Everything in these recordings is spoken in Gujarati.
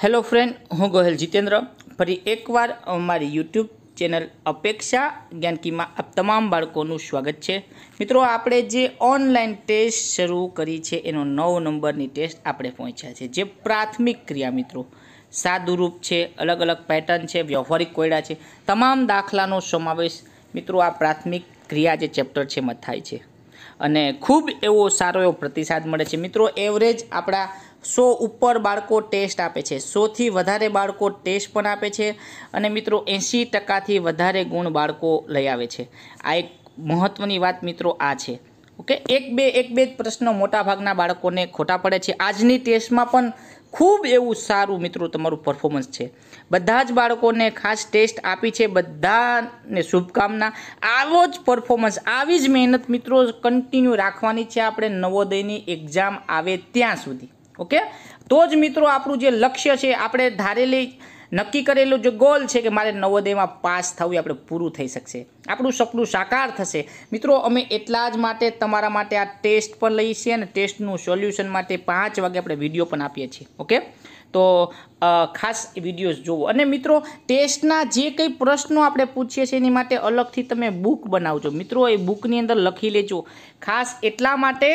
હેલો ફ્રેન્ડ હું ગોહેલ જીતેન્દ્ર ફરી એકવાર અમારી યુટ્યુબ ચેનલ અપેક્ષા જ્ઞાનકીમાં આપ તમામ બાળકોનું સ્વાગત છે મિત્રો આપણે જે ઓનલાઈન ટેસ્ટ શરૂ કરી છે એનો નવ નંબરની ટેસ્ટ આપણે પહોંચ્યા છે જે પ્રાથમિક ક્રિયા મિત્રો સાદુરૂપ છે અલગ અલગ પેટર્ન છે વ્યવહારિક કોયડા છે તમામ દાખલાનો સમાવેશ મિત્રો આ પ્રાથમિક ક્રિયા જે ચેપ્ટર છે એમાં થાય છે અને ખૂબ એવો સારો એવો પ્રતિસાદ મળે છે મિત્રો એવરેજ આપણા સો ઉપર બાળકો ટેસ્ટ આપે છે સોથી વધારે બાળકો ટેસ્ટ પણ આપે છે અને મિત્રો એંસી ટકાથી વધારે ગુણ બાળકો લઈ આવે છે આ એક મહત્ત્વની વાત મિત્રો આ છે ઓકે એક બે એક બે જ પ્રશ્નો મોટાભાગના બાળકોને ખોટા પડે છે આજની ટેસ્ટમાં પણ ખૂબ એવું સારું મિત્રો તમારું પરફોર્મન્સ છે બધા જ બાળકોને ખાસ ટેસ્ટ આપી છે બધાને શુભકામના આવો જ પરફોર્મન્સ આવી જ મહેનત મિત્રો કન્ટિન્યુ રાખવાની છે આપણે નવોદયની એક્ઝામ આવે ત્યાં સુધી ઓકે તો જ મિત્રો આપણું જે લક્ષ્ય છે આપણે ધારેલી નક્કી કરેલું જે ગોલ છે કે મારે નવોદયમાં પાસ થવું આપણે પૂરું થઈ શકશે આપણું સપનું સાકાર થશે મિત્રો અમે એટલા જ માટે તમારા માટે આ ટેસ્ટ પર લઈએ છીએ અને ટેસ્ટનું સોલ્યુશન માટે પાંચ વાગે આપણે વિડીયો પણ આપીએ છીએ ઓકે તો ખાસ વિડીયોઝ જુઓ અને મિત્રો ટેસ્ટના જે કંઈ પ્રશ્નો આપણે પૂછીએ છીએ એની માટે અલગથી તમે બુક બનાવજો મિત્રો એ બુકની અંદર લખી લેજો ખાસ એટલા માટે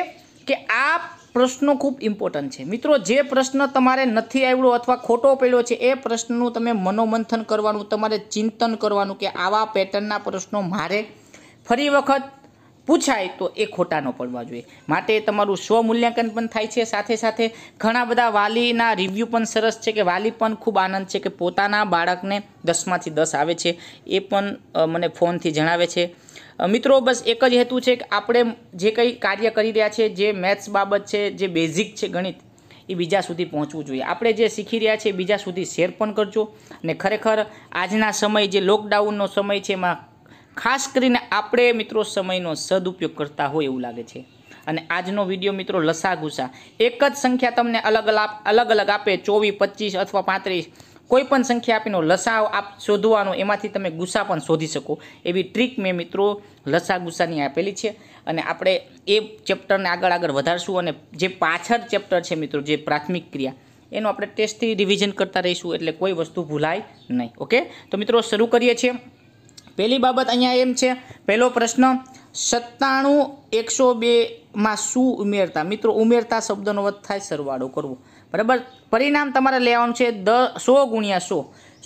કે આ પ્રશ્નો ખૂબ ઇમ્પોર્ટન્ટ છે મિત્રો જે પ્રશ્ન તમારે નથી આવડ્યો અથવા ખોટો પડ્યો છે એ પ્રશ્નનું તમે મનોમંથન કરવાનું તમારે ચિંતન કરવાનું કે આવા પેટર્નના પ્રશ્નો મારે ફરી વખત પૂછાય તો એ ખોટા ન પડવા જોઈએ માટે તમારું સ્વમૂલ્યાંકન પણ થાય છે સાથે સાથે ઘણા બધા વાલીના રિવ્યૂ પણ સરસ છે કે વાલી પણ ખૂબ આનંદ છે કે પોતાના બાળકને દસમાંથી દસ આવે છે એ પણ મને ફોનથી જણાવે છે મિત્રો બસ એક જ હેતુ છે કે આપણે જે કંઈ કાર્ય કરી રહ્યા છે જે મેથ્સ બાબત છે જે બેઝિક છે ગણિત એ બીજા સુધી પહોંચવું જોઈએ આપણે જે શીખી રહ્યા છીએ બીજા સુધી શેર પણ કરજો અને ખરેખર આજના સમય જે લોકડાઉનનો સમય છે એમાં ખાસ કરીને આપણે મિત્રો સમયનો સદુપયોગ કરતા હોય એવું લાગે છે અને આજનો વિડીયો મિત્રો લસા ગુસા એક જ સંખ્યા તમને અલગ અલગ અલગ અલગ આપે ચોવીસ પચીસ અથવા પાંત્રીસ કોઈ પણ સંખ્યા આપીને લસાવ આપ શોધવાનો એમાંથી તમે ગુસ્સા પણ શોધી શકો એવી ટ્રીક મેં મિત્રો લસા ગુસાની આપેલી છે અને આપણે એ ચેપ્ટરને આગળ આગળ વધારશું અને જે પાછળ ચેપ્ટર છે મિત્રો જે પ્રાથમિક ક્રિયા એનું આપણે ટેસ્ટથી રિવિઝન કરતા રહીશું એટલે કોઈ વસ્તુ ભૂલાય નહીં ઓકે તો મિત્રો શરૂ કરીએ છીએ પહેલી બાબત અહીંયા એમ છે પહેલો પ્રશ્ન સત્તાણું એકસો બેમાં શું ઉમેરતા મિત્રો ઉમેરતા શબ્દનો વધ થાય સરવાળો કરવો બરાબર પરિણામ તમારે લેવાનું છે દ સો ગુણ્યા સો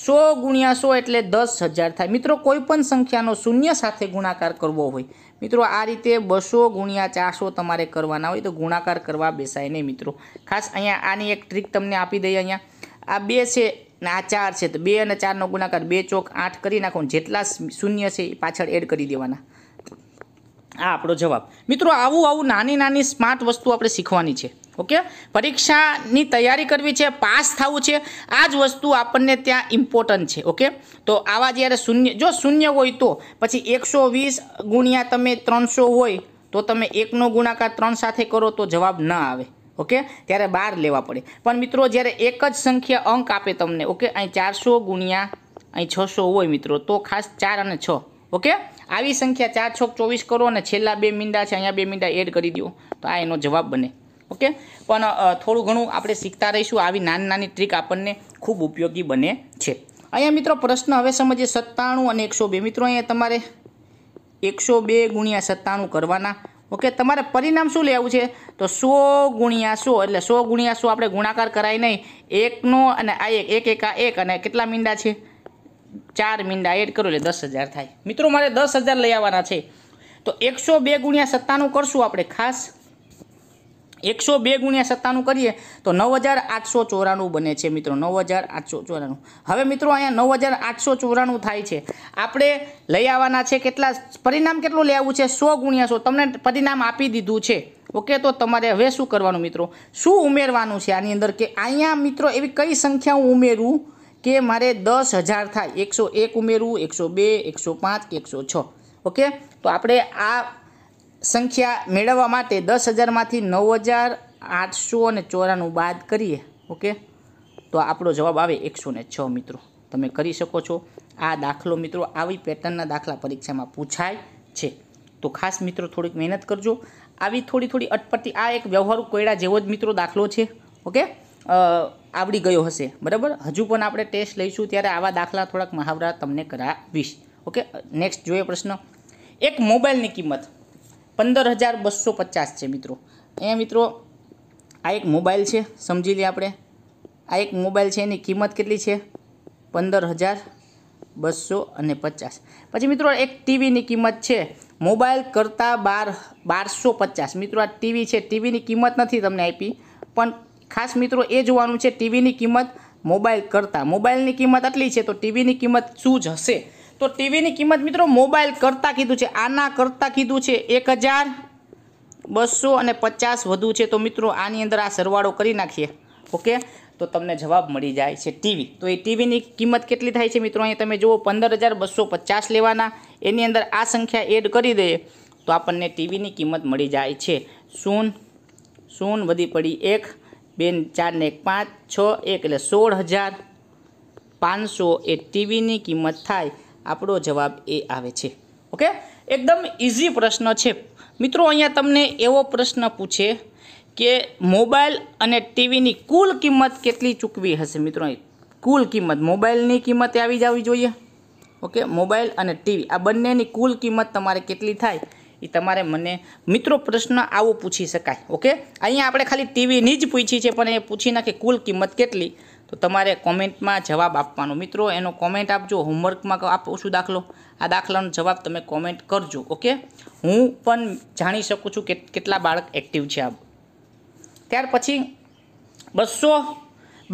સો ગુણ્યા સો એટલે દસ હજાર થાય મિત્રો કોઈપણ સંખ્યાનો શૂન્ય સાથે ગુણાકાર કરવો હોય મિત્રો આ રીતે બસો ગુણ્યા ચારસો તમારે કરવાના હોય તો ગુણાકાર કરવા બેસાય નહીં મિત્રો ખાસ અહીંયા આની એક ટ્રીક તમને આપી દઈએ અહીંયા આ બે છે ને આ ચાર છે તો બે અને ચારનો ગુણાકાર બે ચોક આઠ કરી નાખો જેટલા શૂન્ય છે એ પાછળ એડ કરી દેવાના આ આપણો જવાબ મિત્રો આવું આવું નાની નાની સ્માર્ટ વસ્તુ આપણે શીખવાની છે ઓકે પરીક્ષાની તૈયારી કરવી છે પાસ થવું છે આ જ વસ્તુ આપણને ત્યાં ઇમ્પોર્ટન્ટ છે ઓકે તો આવા જ્યારે શૂન્ય જો શૂન્ય હોય તો પછી એકસો વીસ ગુણ્યા તમે ત્રણસો હોય તો તમે એકનો ગુણાકાર ત્રણ સાથે કરો તો જવાબ ન આવે ઓકે ત્યારે બહાર લેવા પડે પણ મિત્રો જ્યારે એક જ સંખ્યા અંક આપે તમને ઓકે અહીં ચારસો ગુણ્યા અહીં છસો હોય મિત્રો તો ખાસ ચાર અને છ ઓકે આવી સંખ્યા ચાર છ ચોવીસ કરો અને છેલ્લા બે મીંડા છે અહીંયા બે મીંડા એડ કરી દો તો આ એનો જવાબ બને ઓકે પણ થોડું ઘણું આપણે શીખતા રહીશું આવી નાની નાની ટ્રીક આપણને ખૂબ ઉપયોગી બને છે અહીંયા મિત્રો પ્રશ્ન હવે સમજીએ સત્તાણું અને એકસો બે મિત્રો અહીંયા તમારે એકસો બે ગુણ્યા સત્તાણું કરવાના ઓકે તમારે પરિણામ શું લેવું છે તો સો ગુણ્યા સો એટલે સો ગુણ્યા સો આપણે ગુણાકાર કરાય નહીં એકનો અને આ એક એક એકા એક અને કેટલા મીંડા છે ચાર મીંડા એડ કરો એટલે દસ હજાર થાય મિત્રો મારે દસ હજાર લઈ આવવાના છે તો એકસો બે ગુણ્યા સત્તાનું કરશું આપણે ખાસ એકસો બે ગુણ્યા સત્તાનું કરીએ તો નવ હજાર આઠસો ચોરાણું બને છે મિત્રો નવ હજાર આઠસો ચોરાણું હવે મિત્રો અહીંયા નવ હજાર આઠસો ચોરાણું થાય છે આપણે લઈ આવવાના છે કેટલા પરિણામ કેટલું લઈ આવવું છે સો ગુણ્યા સો તમને પરિણામ આપી દીધું છે ઓકે તો તમારે હવે શું કરવાનું મિત્રો શું ઉમેરવાનું છે આની અંદર કે અહીંયા મિત્રો એવી કઈ સંખ્યા હું ઉમેરું કે મારે દસ હજાર થાય એકસો એક ઉમેરવું એકસો બે એકસો પાંચ એકસો છ ઓકે તો આપણે આ સંખ્યા મેળવવા માટે દસ હજારમાંથી નવ હજાર આઠસો અને ચોરાનું બાદ કરીએ ઓકે તો આપણો જવાબ આવે એકસો ને છ મિત્રો તમે કરી શકો છો આ દાખલો મિત્રો આવી પેટર્નના દાખલા પરીક્ષામાં પૂછાય છે તો ખાસ મિત્રો થોડીક મહેનત કરજો આવી થોડી થોડી અટપટી આ એક વ્યવહારુ કોયડા જેવો જ મિત્રો દાખલો છે ઓકે આવડી ગયો હશે બરાબર હજુ પણ આપણે ટેસ્ટ લઈશું ત્યારે આવા દાખલા થોડાક મહાવરા તમને કરાવીશ ઓકે નેક્સ્ટ જોઈએ પ્રશ્ન એક મોબાઈલની કિંમત પંદર હજાર બસો પચાસ છે મિત્રો અહીંયા મિત્રો આ એક મોબાઈલ છે સમજી લઈએ આપણે આ એક મોબાઈલ છે એની કિંમત કેટલી છે પંદર હજાર બસો અને પચાસ પછી મિત્રો એક ટીવીની કિંમત છે મોબાઈલ કરતાં બાર બારસો પચાસ મિત્રો આ ટીવી છે ટીવીની કિંમત નથી તમને આપી પણ ખાસ મિત્રો એ જોવાનું છે ટીવીની કિંમત મોબાઈલ કરતાં મોબાઈલની કિંમત આટલી છે તો ટીવીની કિંમત શું જ હશે તો ટીવીની કિંમત મિત્રો મોબાઈલ કરતાં કીધું છે આના કરતાં કીધું છે એક હજાર બસો અને પચાસ વધુ છે તો મિત્રો આની અંદર આ સરવાળો કરી નાખીએ ઓકે તો તમને જવાબ મળી જાય છે ટીવી તો એ ટીવીની કિંમત કેટલી થાય છે મિત્રો અહીંયા તમે જુઓ પંદર હજાર બસો પચાસ લેવાના એની અંદર આ સંખ્યા એડ કરી દઈએ તો આપણને ટીવીની કિંમત મળી જાય છે શૂન શૂન વધી પડી એક બે ચાર ને એક પાંચ છ એક એટલે સોળ હજાર પાંચસો એ ટીવીની કિંમત થાય આપણો જવાબ એ આવે છે ઓકે એકદમ ઇઝી પ્રશ્ન છે મિત્રો અહીંયા તમને એવો પ્રશ્ન પૂછે કે મોબાઈલ અને ટીવીની કુલ કિંમત કેટલી ચૂકવી હશે મિત્રો કુલ કિંમત મોબાઈલની કિંમત આવી જવી જોઈએ ઓકે મોબાઈલ અને ટીવી આ બંનેની કુલ કિંમત તમારે કેટલી થાય એ તમારે મને મિત્રો પ્રશ્ન આવો પૂછી શકાય ઓકે અહીંયા આપણે ખાલી ટીવીની જ પૂછી છે પણ એ પૂછી નાખી કુલ કિંમત કેટલી તો તમારે કોમેન્ટમાં જવાબ આપવાનો મિત્રો એનો કોમેન્ટ આપજો હોમવર્કમાં આપો શું દાખલો આ દાખલાનો જવાબ તમે કોમેન્ટ કરજો ઓકે હું પણ જાણી શકું છું કે કેટલા બાળક એક્ટિવ છે આ ત્યાર પછી બસો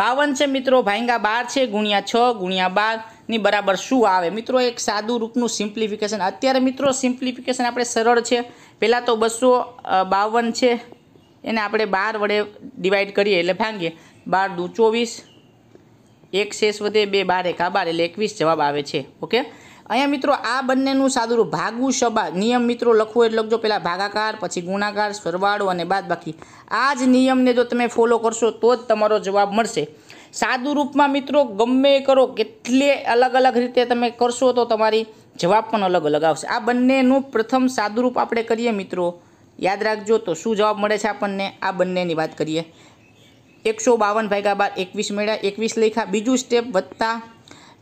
બાવન છે મિત્રો ભાઈંગા બાર છે ગુણ્યા છ ગુણ્યા બારની બરાબર શું આવે મિત્રો એક સાદું રૂપનું સિમ્પ્લિફિકેશન અત્યારે મિત્રો સિમ્પ્લિફિકેશન આપણે સરળ છે પહેલાં તો બસો બાવન છે એને આપણે બાર વડે ડિવાઈડ કરીએ એટલે ભાંગીએ બાર દુ ચોવીસ એક શેષ વધે બે બાર એકા બાર એટલે એકવીસ જવાબ આવે છે ઓકે અહીંયા મિત્રો આ બંનેનું સાદુરૂપ ભાગુ સબા નિયમ મિત્રો લખવો એટલે લખજો પહેલાં ભાગાકાર પછી ગુણાકાર સરવાળો અને બાદ બાકી આ જ નિયમને જો તમે ફોલો કરશો તો જ તમારો જવાબ મળશે સાદુરૂપમાં મિત્રો ગમે કરો કેટલે અલગ અલગ રીતે તમે કરશો તો તમારી જવાબ પણ અલગ અલગ આવશે આ બંનેનું પ્રથમ સાદુરૂપ આપણે કરીએ મિત્રો યાદ રાખજો તો શું જવાબ મળે છે આપણને આ બંનેની વાત કરીએ એકસો બાવન ભાગ્યા બાર એકવીસ મળ્યા એકવીસ લખ્યા બીજું સ્ટેપ વત્તા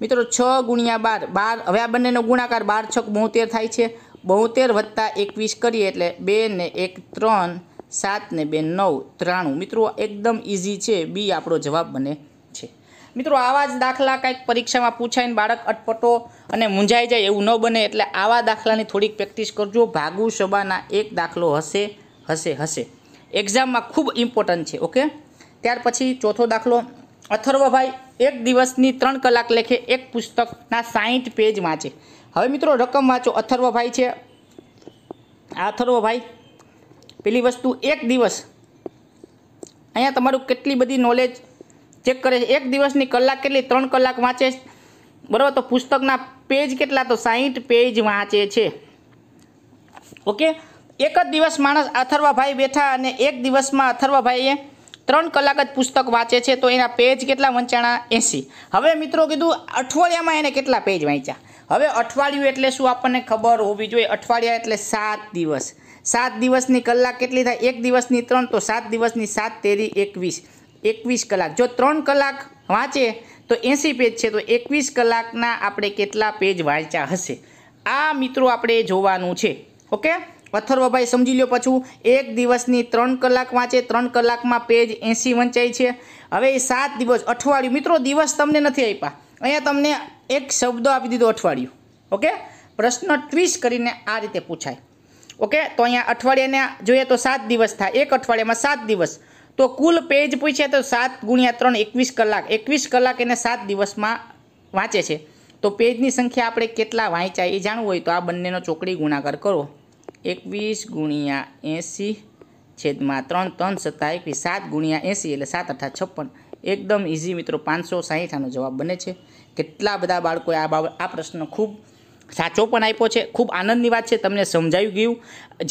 મિત્રો છ ગુણ્યા બાર બાર હવે આ બંનેનો ગુણાકાર બાર છક બોતેર થાય છે બોતેર વત્તા એકવીસ કરીએ એટલે બે ને એક ત્રણ સાત ને બે નવ ત્રાણું મિત્રો એકદમ ઇઝી છે બી આપણો જવાબ બને છે મિત્રો આવા જ દાખલા કાંઈક પરીક્ષામાં પૂછાય બાળક અટપટો અને મૂંઝાઈ જાય એવું ન બને એટલે આવા દાખલાની થોડીક પ્રેક્ટિસ કરજો ભાગુ સભાના એક દાખલો હશે હશે હશે એક્ઝામમાં ખૂબ ઇમ્પોર્ટન્ટ છે ઓકે ત્યાર પછી ચોથો દાખલો અથર્વભાઈ એક દિવસની ત્રણ કલાક લેખે એક પુસ્તકના સાહીઠ પેજ વાંચે હવે મિત્રો રકમ વાંચો અથર્વભાઈ છે આ અથર્વભાઈ પેલી વસ્તુ એક દિવસ અહીંયા તમારું કેટલી બધી નોલેજ ચેક કરે છે એક દિવસની કલાક કેટલી ત્રણ કલાક વાંચે બરાબર તો પુસ્તકના પેજ કેટલા તો સાહીઠ પેજ વાંચે છે ઓકે એક જ દિવસ માણસ અથર્વાભાઈ બેઠા અને એક દિવસમાં અથર્વાભાઈએ ત્રણ કલાક જ પુસ્તક વાંચે છે તો એના પેજ કેટલા વંચાણા એંસી હવે મિત્રો કીધું અઠવાડિયામાં એને કેટલા પેજ વાંચ્યા હવે અઠવાડિયું એટલે શું આપણને ખબર હોવી જોઈએ અઠવાડિયા એટલે સાત દિવસ સાત દિવસની કલાક કેટલી થાય એક દિવસની ત્રણ તો સાત દિવસની સાત તેરી એકવીસ એકવીસ કલાક જો ત્રણ કલાક વાંચે તો એંસી પેજ છે તો એકવીસ કલાકના આપણે કેટલા પેજ વાંચ્યા હશે આ મિત્રો આપણે જોવાનું છે ઓકે અથર્વભાઈ સમજી લો પાછું એક દિવસની ત્રણ કલાક વાંચે ત્રણ કલાકમાં પેજ એંસી વંચાય છે હવે એ સાત દિવસ અઠવાડિયું મિત્રો દિવસ તમને નથી આપ્યા અહીંયા તમને એક શબ્દ આપી દીધો અઠવાડિયું ઓકે પ્રશ્ન ટ્વીસ કરીને આ રીતે પૂછાય ઓકે તો અહીંયા અઠવાડિયાને જોઈએ તો સાત દિવસ થાય એક અઠવાડિયામાં સાત દિવસ તો કુલ પેજ પૂછ્યા તો સાત ગુણ્યા ત્રણ એકવીસ કલાક એકવીસ કલાક એને સાત દિવસમાં વાંચે છે તો પેજની સંખ્યા આપણે કેટલા વાંચાય એ જાણવું હોય તો આ બંનેનો ચોકડી ગુણાકાર કરો એકવીસ ગુણ્યા એંસી છેદમાં ત્રણ ત્રણ સત્તા એકવીસ સાત ગુણ્યા એંસી એટલે સાત અઠા છપ્પન એકદમ ઇઝી મિત્રો પાંચસો સાહીઠ જવાબ બને છે કેટલા બધા બાળકોએ આ બાબત આ પ્રશ્ન ખૂબ સાચો પણ આપ્યો છે ખૂબ આનંદની વાત છે તમને સમજાવી ગયું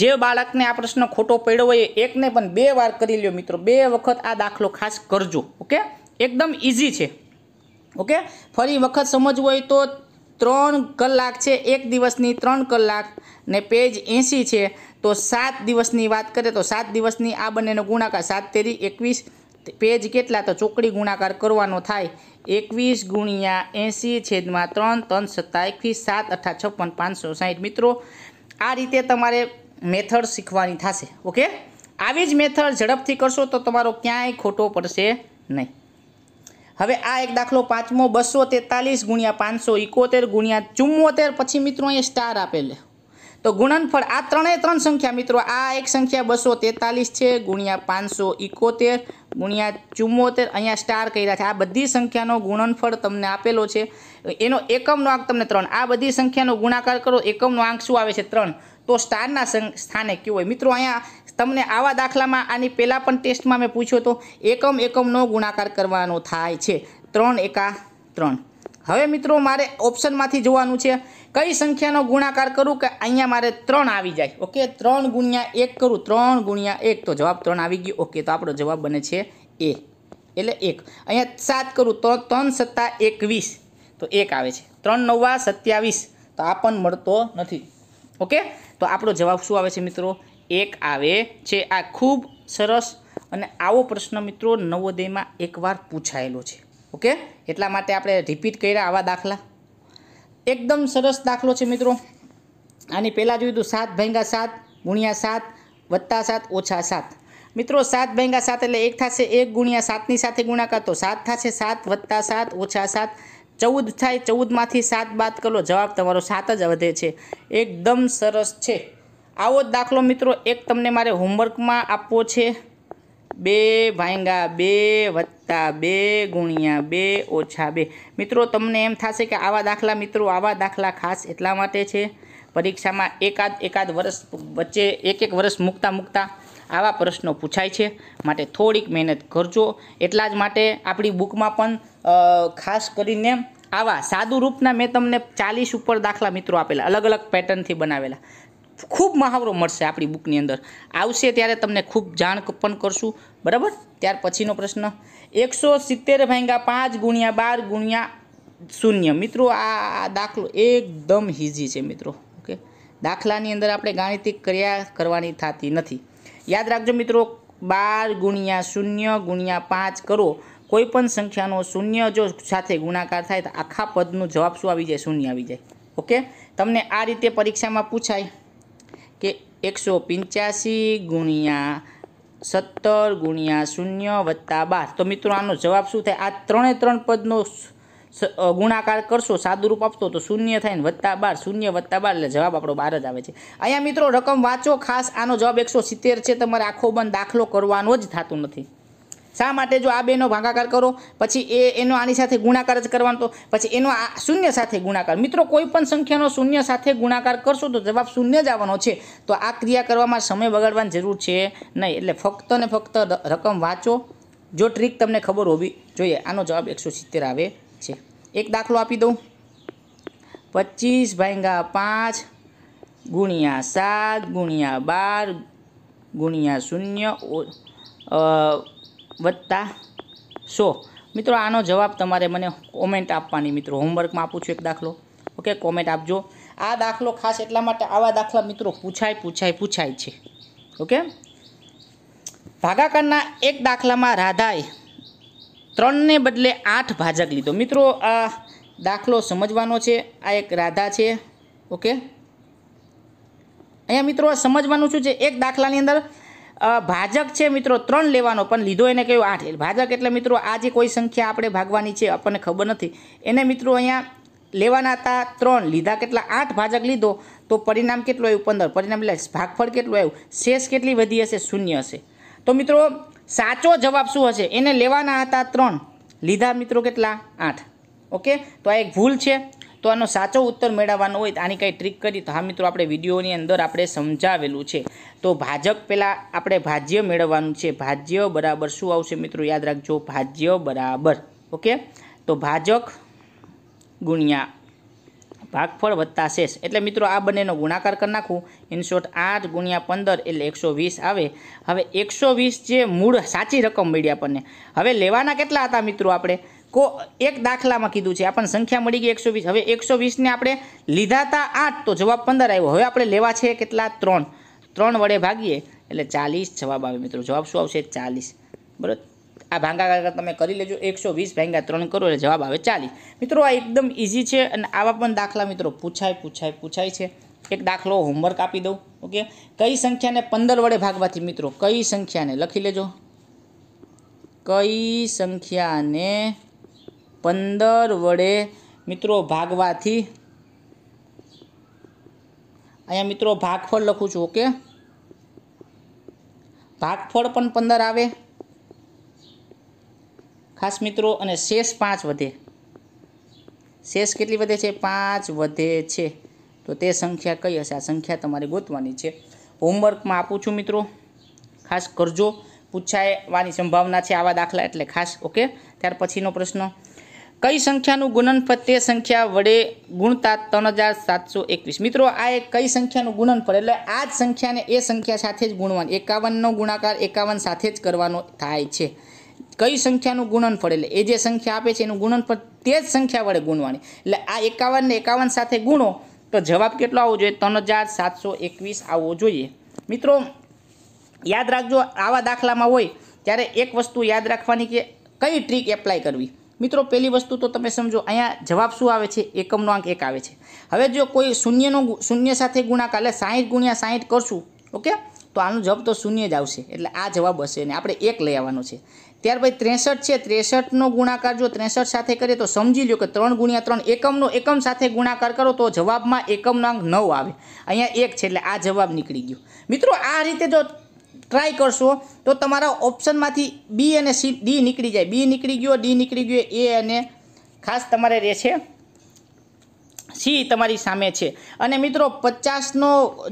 જે બાળકને આ પ્રશ્ન ખોટો પડ્યો હોય એકને પણ બે વાર કરી લ્યો મિત્રો બે વખત આ દાખલો ખાસ કરજો ઓકે એકદમ ઇઝી છે ઓકે ફરી વખત સમજવું હોય તો ત્રણ કલાક છે એક દિવસની ત્રણ કલાક ને પેજ એંસી છે તો સાત દિવસની વાત કરીએ તો સાત દિવસની આ બંનેનો ગુણાકાર સાત તેરી એકવીસ પેજ કેટલા તો ચોકડી ગુણાકાર કરવાનો થાય એકવીસ ગુણ્યા એંસી છેદમાં ત્રણ ત્રણ સત્તા એકવીસ સાત અઠા છપ્પન પાંચસો સાહીઠ મિત્રો આ રીતે તમારે મેથડ શીખવાની થશે ઓકે આવી જ મેથડ ઝડપથી કરશો તો તમારો ક્યાંય ખોટો પડશે નહીં હવે આ એક દાખલો પાંચમો બસો તેતાલીસ ગુણ્યા પાંચસો ઇકોતેર ગુણ્યા ચુમ્મોતેર પછી મિત્રો અહીંયા સ્ટાર આપેલ તો ગુણનફળ આ ત્રણેય ત્રણ સંખ્યા મિત્રો આ એક સંખ્યા બસો તેતાલીસ છે ગુણ્યા પાંચસો ઇકોતેર ગુણ્યા ચુમ્મોતેર અહીંયા સ્ટાર કર્યા છે આ બધી સંખ્યાનો ગુણનફળ તમને આપેલો છે એનો એકમનો આંક તમને ત્રણ આ બધી સંખ્યાનો ગુણાકાર કરો એકમનો આંક શું આવે છે ત્રણ તો સ્ટારના સ્થાને કયો હોય મિત્રો અહીંયા તમને આવા દાખલામાં આની પહેલાં પણ ટેસ્ટમાં મેં પૂછ્યો તો એકમ એકમનો ગુણાકાર કરવાનો થાય છે ત્રણ એકા ત્રણ હવે મિત્રો મારે ઓપ્શનમાંથી જોવાનું છે કઈ સંખ્યાનો ગુણાકાર કરું કે અહીંયા મારે ત્રણ આવી જાય ઓકે ત્રણ ગુણ્યા એક કરું ત્રણ ગુણ્યા એક તો જવાબ ત્રણ આવી ગયો ઓકે તો આપણો જવાબ બને છે એ એટલે એક અહીંયા સાત કરું તો ત્રણ સત્તા એકવીસ તો એક આવે છે ત્રણ નવ્વા સત્યાવીસ તો આ પણ મળતો નથી ઓકે તો આપણો જવાબ શું આવે છે મિત્રો એક આવે છે આ ખૂબ સરસ અને આવો પ્રશ્ન મિત્રો નવોદયમાં એકવાર પૂછાયેલો છે ઓકે એટલા માટે આપણે રિપીટ કર્યા આવા દાખલા એકદમ સરસ દાખલો છે મિત્રો આની પહેલાં જોયું હતું સાત ભેંગા સાત ગુણ્યા સાત વત્તા સાત ઓછા સાત મિત્રો સાત ભેંગા સાત એટલે એક થશે એક ગુણ્યા સાતની સાથે ગુણાકાર તો સાત થશે સાત વત્તા સાત ઓછા સાત ચૌદ થાય ચૌદમાંથી સાત બાદ કરો જવાબ તમારો સાત જ વધે છે એકદમ સરસ છે આવો જ દાખલો મિત્રો એક તમને મારે હોમવર્કમાં આપવો છે બે ભાંગા બે વત્તા બે ગુણ્યા બે ઓછા બે મિત્રો તમને એમ થશે કે આવા દાખલા મિત્રો આવા દાખલા ખાસ એટલા માટે છે પરીક્ષામાં એકાદ એકાદ વર્ષ વચ્ચે એક એક વર્ષ મૂકતા મૂકતા આવા પ્રશ્નો પૂછાય છે માટે થોડીક મહેનત કરજો એટલા જ માટે આપણી બુકમાં પણ ખાસ કરીને આવા સાદુ રૂપના મેં તમને ચાલીસ ઉપર દાખલા મિત્રો આપેલા અલગ અલગ પેટર્નથી બનાવેલા ખૂબ મહાવરો મળશે આપણી બુકની અંદર આવશે ત્યારે તમને ખૂબ જાણ પણ કરશું બરાબર ત્યાર પછીનો પ્રશ્ન એકસો સિત્તેર ભાંગા પાંચ ગુણ્યા બાર ગુણ્યા શૂન્ય મિત્રો આ દાખલો એકદમ ઇઝી છે મિત્રો ઓકે દાખલાની અંદર આપણે ગાણિતિક ક્રિયા કરવાની થતી નથી યાદ રાખજો મિત્રો બાર ગુણ્યા શૂન્ય ગુણ્યા પાંચ કરો કોઈપણ સંખ્યાનો શૂન્ય જો સાથે ગુણાકાર થાય તો આખા પદનું જવાબ શું આવી જાય શૂન્ય આવી જાય ઓકે તમને આ રીતે પરીક્ષામાં પૂછાય કે એકસો પંચ્યાસી ગુણ્યા સત્તર ગુણ્યા શૂન્ય વત્તા બાર તો મિત્રો આનો જવાબ શું થાય આ ત્રણે ત્રણ પદનો ગુણાકાર કરશો સાદુરૂપ આપતો તો શૂન્ય થાય ને વત્તા બાર શૂન્ય વત્તા બાર એટલે જવાબ આપણો બાર જ આવે છે અહીંયા મિત્રો રકમ વાંચો ખાસ આનો જવાબ એકસો સિત્તેર છે તમારે આખો બંધ દાખલો કરવાનો જ થતું નથી શા માટે જો આ બેનો ભાગાકાર કરો પછી એ એનો આની સાથે ગુણાકાર જ કરવાનો તો પછી એનો આ શૂન્ય સાથે ગુણાકાર મિત્રો કોઈ પણ સંખ્યાનો શૂન્ય સાથે ગુણાકાર કરશો તો જવાબ શૂન્ય જ આવવાનો છે તો આ ક્રિયા કરવામાં સમય બગાડવાની જરૂર છે નહીં એટલે ફક્ત ને ફક્ત રકમ વાંચો જો ટ્રીક તમને ખબર હોવી જોઈએ આનો જવાબ એકસો સિત્તેર આવે છે એક દાખલો આપી દઉં પચીસ ભાંગા પાંચ ગુણ્યા સાત ગુણ્યા બાર ગુણ્યા શૂન્ય વત્તા સો મિત્રો આનો જવાબ તમારે મને કોમેન્ટ આપવાની મિત્રો હોમવર્કમાં આપું છું એક દાખલો ઓકે કોમેન્ટ આપજો આ દાખલો ખાસ એટલા માટે આવા દાખલા મિત્રો પૂછાય પૂછાય પૂછાય છે ઓકે ભાગાકારના એક દાખલામાં રાધાએ ત્રણને બદલે આઠ ભાજક લીધો મિત્રો આ દાખલો સમજવાનો છે આ એક રાધા છે ઓકે અહીંયા મિત્રો સમજવાનું શું છે એક દાખલાની અંદર ભાજક છે મિત્રો ત્રણ લેવાનો પણ લીધો એને કયો આઠ એટલે ભાજક એટલે મિત્રો આ જે કોઈ સંખ્યા આપણે ભાગવાની છે આપણને ખબર નથી એને મિત્રો અહીંયા લેવાના હતા ત્રણ લીધા કેટલા આઠ ભાજક લીધો તો પરિણામ કેટલું આવ્યું પંદર પરિણામ એટલે ભાગફળ કેટલું આવ્યું શેષ કેટલી વધી હશે શૂન્ય હશે તો મિત્રો સાચો જવાબ શું હશે એને લેવાના હતા ત્રણ લીધા મિત્રો કેટલા આઠ ઓકે તો આ એક ભૂલ છે તો આનો સાચો ઉત્તર મેળવવાનો હોય તો આની કાંઈ ટ્રીક કરી તો હા મિત્રો આપણે વિડીયોની અંદર આપણે સમજાવેલું છે તો ભાજક પહેલાં આપણે ભાજ્ય મેળવવાનું છે ભાજ્ય બરાબર શું આવશે મિત્રો યાદ રાખજો ભાજ્ય બરાબર ઓકે તો ભાજક ગુણ્યા ભાગફળ વત્તા શેષ એટલે મિત્રો આ બંનેનો ગુણાકાર કરી નાખું ઇન શોર્ટ આઠ ગુણ્યા પંદર એટલે એકસો વીસ આવે હવે એકસો વીસ જે મૂળ સાચી રકમ મળી આપણને હવે લેવાના કેટલા હતા મિત્રો આપણે કો એક દાખલામાં કીધું છે આપણને સંખ્યા મળી ગઈ એકસો વીસ હવે એકસો વીસને આપણે લીધા હતા આઠ તો જવાબ પંદર આવ્યો હવે આપણે લેવા છે કેટલા ત્રણ ત્રણ વડે ભાગીએ એટલે ચાલીસ જવાબ આવે મિત્રો જવાબ શું આવશે ચાલીસ બરાબર આ ભાંગા તમે કરી લેજો એકસો વીસ ભાંગા ત્રણ કરો એટલે જવાબ આવે ચાલીસ મિત્રો આ એકદમ ઇઝી છે અને આવા પણ દાખલા મિત્રો પૂછાય પૂછાય પૂછાય છે એક દાખલો હોમવર્ક આપી દઉં ઓકે કઈ સંખ્યાને પંદર વડે ભાગવાથી મિત્રો કઈ સંખ્યાને લખી લેજો કઈ સંખ્યાને પંદર વડે મિત્રો ભાગવાથી અહીંયા મિત્રો ભાગફળ લખું છું ઓકે ભાગફળ પણ પંદર આવે ખાસ મિત્રો અને શેષ પાંચ વધે શેષ કેટલી વધે છે પાંચ વધે છે તો તે સંખ્યા કઈ હશે આ સંખ્યા તમારે ગોતવાની છે હોમવર્કમાં આપું છું મિત્રો ખાસ કરજો પૂછાવાની સંભાવના છે આવા દાખલા એટલે ખાસ ઓકે ત્યાર પછીનો પ્રશ્ન કઈ સંખ્યાનું ગુણનફળ તે સંખ્યા વડે ગુણતા ત્રણ હજાર સાતસો એકવીસ મિત્રો આ એક કઈ સંખ્યાનું ગુણનફળ એટલે આ જ સંખ્યાને એ સંખ્યા સાથે જ ગુણવાનું એકાવનનો ગુણાકાર એકાવન સાથે જ કરવાનો થાય છે કઈ સંખ્યાનું ગુણનફળ એટલે એ જે સંખ્યા આપે છે એનું ગુણનફળ તે જ સંખ્યા વડે ગુણવાની એટલે આ એકાવનને એકાવન સાથે ગુણો તો જવાબ કેટલો આવવો જોઈએ ત્રણ હજાર સાતસો એકવીસ આવવો જોઈએ મિત્રો યાદ રાખજો આવા દાખલામાં હોય ત્યારે એક વસ્તુ યાદ રાખવાની કે કઈ ટ્રીક એપ્લાય કરવી મિત્રો પહેલી વસ્તુ તો તમે સમજો અહીંયા જવાબ શું આવે છે એકમનો આંક એક આવે છે હવે જો કોઈ શૂન્યનો શૂન્ય સાથે ગુણાકાર એટલે સાહીઠ ગુણ્યા સાહીઠ કરશું ઓકે તો આનો જવાબ તો શૂન્ય જ આવશે એટલે આ જવાબ હશે ને આપણે એક લઈ આવવાનો છે ત્યાર પછી ત્રેસઠ છે ત્રેસઠનો ગુણાકાર જો ત્રેસઠ સાથે કરીએ તો સમજી લો કે ત્રણ ગુણ્યા ત્રણ એકમનો એકમ સાથે ગુણાકાર કરો તો જવાબમાં એકમનો આંક નવ આવે અહીંયા એક છે એટલે આ જવાબ નીકળી ગયો મિત્રો આ રીતે જો ટ્રાય કરશો તો તમારા ઓપ્શનમાંથી બી અને સી ડી નીકળી જાય બી નીકળી ગયો ડી નીકળી ગયો એ અને ખાસ તમારે રહેશે સી તમારી સામે છે અને મિત્રો પચાસનો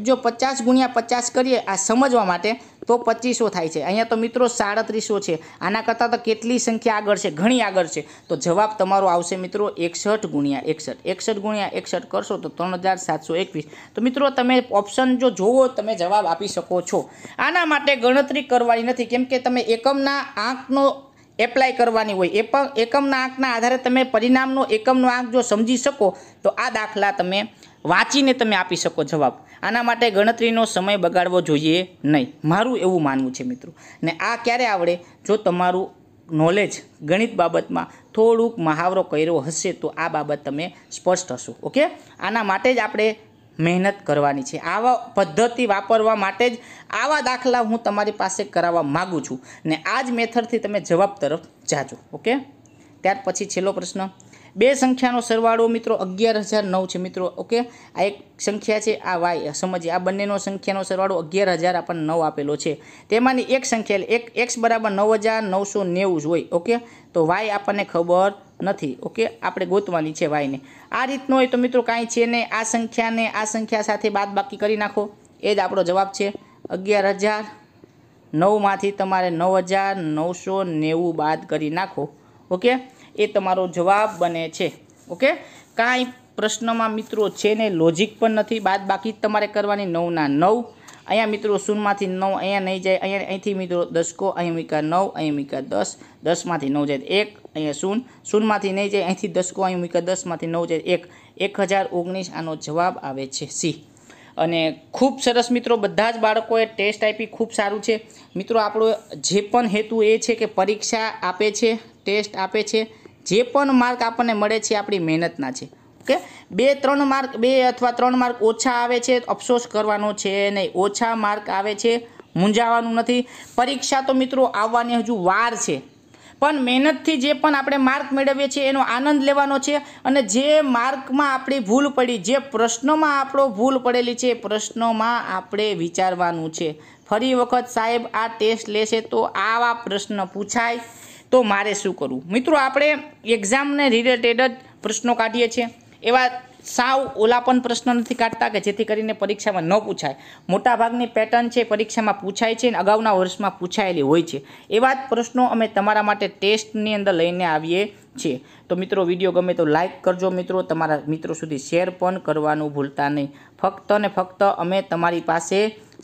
જો પચાસ ગુણ્યા પચાસ કરીએ આ સમજવા માટે તો પચીસો થાય છે અહીંયા તો મિત્રો સાડત્રીસો છે આના કરતાં તો કેટલી સંખ્યા આગળ છે ઘણી આગળ છે તો જવાબ તમારો આવશે મિત્રો એકસઠ ગુણ્યા એકસઠ એકસઠ ગુણ્યા એકસઠ કરશો તો ત્રણ હજાર સાતસો એકવીસ તો મિત્રો તમે ઓપ્શન જો જોવો તમે જવાબ આપી શકો છો આના માટે ગણતરી કરવાની નથી કેમ કે તમે એકમના આંકનો એપ્લાય કરવાની હોય એ પણ એકમના આંકના આધારે તમે પરિણામનો એકમનો આંક જો સમજી શકો તો આ દાખલા તમે વાંચીને તમે આપી શકો જવાબ આના માટે ગણતરીનો સમય બગાડવો જોઈએ નહીં મારું એવું માનવું છે મિત્રો ને આ ક્યારે આવડે જો તમારું નોલેજ ગણિત બાબતમાં થોડુંક મહાવરો કર્યો હશે તો આ બાબત તમે સ્પષ્ટ હશો ઓકે આના માટે જ આપણે મહેનત કરવાની છે આવા પદ્ધતિ વાપરવા માટે જ આવા દાખલા હું તમારી પાસે કરાવવા માગું છું ને આ જ મેથડથી તમે જવાબ તરફ જાજો ઓકે ત્યાર પછી છેલ્લો પ્રશ્ન બે સંખ્યાનો સરવાળો મિત્રો અગિયાર હજાર નવ છે મિત્રો ઓકે આ એક સંખ્યા છે આ વાય સમજીએ આ બંનેનો સંખ્યાનો સરવાળો અગિયાર હજાર આપણને નવ આપેલો છે તેમાંની એક સંખ્યા એક એક્સ બરાબર નવ હજાર નવસો નેવું જ હોય ઓકે તો વાય આપણને ખબર નથી ઓકે આપણે ગોતવાની છે વાયને આ રીતનો હોય તો મિત્રો કાંઈ છે ને આ સંખ્યાને આ સંખ્યા સાથે બાદ બાકી કરી નાખો એ જ આપણો જવાબ છે અગિયાર હજાર નવમાંથી તમારે નવ હજાર નવસો નેવું બાદ કરી નાખો ઓકે એ તમારો જવાબ બને છે ઓકે કાંઈ પ્રશ્નમાં મિત્રો છે ને લોજિક પણ નથી બાદ બાકી તમારે કરવાની નવના નવ અહીંયા મિત્રો શૂનમાંથી નવ અહીંયા નહીં જાય અહીંયા અહીંથી મિત્રો દસકો અહીં મીકા નવ અહીં મિકા દસ દસમાંથી નવ જાય એક અહીંયા શૂન શૂનમાંથી નહીં જાય અહીંથી દસકો અહીં મીકા દસમાંથી નવ જાય એક એક હજાર ઓગણીસ આનો જવાબ આવે છે સી અને ખૂબ સરસ મિત્રો બધા જ બાળકોએ ટેસ્ટ આપી ખૂબ સારું છે મિત્રો આપણો જે પણ હેતુ એ છે કે પરીક્ષા આપે છે ટેસ્ટ આપે છે જે પણ માર્ક આપણને મળે છે આપણી મહેનતના છે ઓકે બે ત્રણ માર્ક બે અથવા ત્રણ માર્ક ઓછા આવે છે અફસોસ કરવાનો છે નહીં ઓછા માર્ક આવે છે મૂંઝાવાનું નથી પરીક્ષા તો મિત્રો આવવાની હજુ વાર છે પણ મહેનતથી જે પણ આપણે માર્ક મેળવીએ છીએ એનો આનંદ લેવાનો છે અને જે માર્કમાં આપણી ભૂલ પડી જે પ્રશ્નોમાં આપણો ભૂલ પડેલી છે પ્રશ્નોમાં આપણે વિચારવાનું છે ફરી વખત સાહેબ આ ટેસ્ટ લેશે તો આવા પ્રશ્ન પૂછાય તો મારે શું કરવું મિત્રો આપણે એક્ઝામને રિલેટેડ જ પ્રશ્નો કાઢીએ છીએ એવા સાવ ઓલા પણ પ્રશ્ન નથી કાઢતા કે જેથી કરીને પરીક્ષામાં ન પૂછાય મોટાભાગની પેટર્ન છે પરીક્ષામાં પૂછાય છે અને અગાઉના વર્ષમાં પૂછાયેલી હોય છે એવા જ પ્રશ્નો અમે તમારા માટે ટેસ્ટની અંદર લઈને આવીએ છીએ તો મિત્રો વિડીયો ગમે તો લાઇક કરજો મિત્રો તમારા મિત્રો સુધી શેર પણ કરવાનું ભૂલતા નહીં ફક્ત ને ફક્ત અમે તમારી પાસે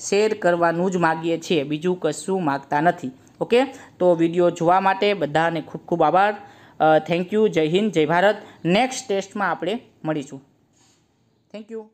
શેર કરવાનું જ માગીએ છીએ બીજું કશું માગતા નથી ઓકે તો વિડીયો જોવા માટે બધાને ખૂબ ખૂબ આભાર થેન્ક યુ જય હિન્દ જય ભારત નેક્સ્ટ ટેસ્ટમાં આપણે મળીશું થેન્ક યુ